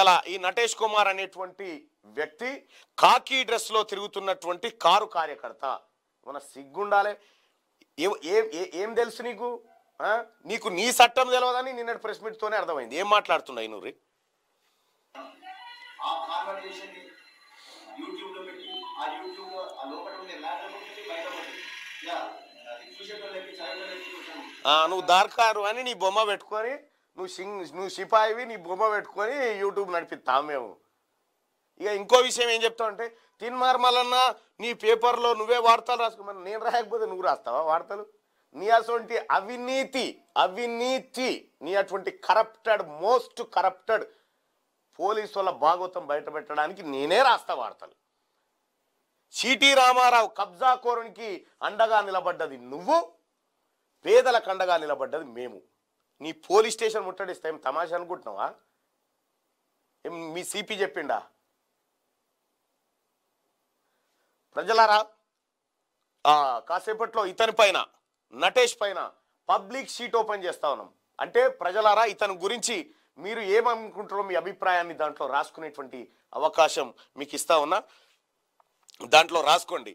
ఇలా ఈ నటేష్ కుమార్ అనేటువంటి వ్యక్తి కాకి డ్రెస్లో తిరుగుతున్నటువంటి కారు కార్యకర్త మన సిగ్గుండాలి ఏ ఏం తెలుసు నీకు నీకు నీ చట్టం తెలియదని నిన్నటి ప్రెస్ మీట్ తోనే అర్థమైంది ఏం మాట్లాడుతున్నాయి నువ్వు నువ్వు దార్కారు అని నీ బొమ్మ పెట్టుకొని నువ్వు సింగ్ నువ్వు సిపాయివి నీ బొమ్మ పెట్టుకొని యూట్యూబ్ నడిపిస్తాం మేము ఇక ఇంకో విషయం ఏం చెప్తావు అంటే తిన్మార్మలన్న నీ పేపర్లో నువ్వే వార్తలు రాసుకోమని నేను రాయకపోతే నువ్వు రాస్తావా వార్తలు నీ అటువంటి అవినీతి అవినీతి నీ అటువంటి కరప్టెడ్ మోస్ట్ కరప్టెడ్ పోలీసు వాళ్ళ భాగోతం బయటపెట్టడానికి నేనే రాస్తా వార్తలు సిటీ రామారావు కబ్జా కోరునికి అండగా నిలబడ్డది నువ్వు పేదలకు అండగా నిలబడ్డది మేము నీ పోలీస్ స్టేషన్ ముట్టడిస్తా ఏం తమాషా అనుకుంటున్నావా ఏం మీ సిపి చెప్పిండా ప్రజలారా కాసేపట్లో ఇతని పైన నటేష్ పైన పబ్లిక్ షీట్ ఓపెన్ చేస్తా ఉన్నాం అంటే ప్రజలారా ఇతని గురించి మీరు ఏమనుకుంటారో మీ అభిప్రాయాన్ని దాంట్లో రాసుకునేటువంటి అవకాశం మీకు ఇస్తా ఉన్నా దాంట్లో రాసుకోండి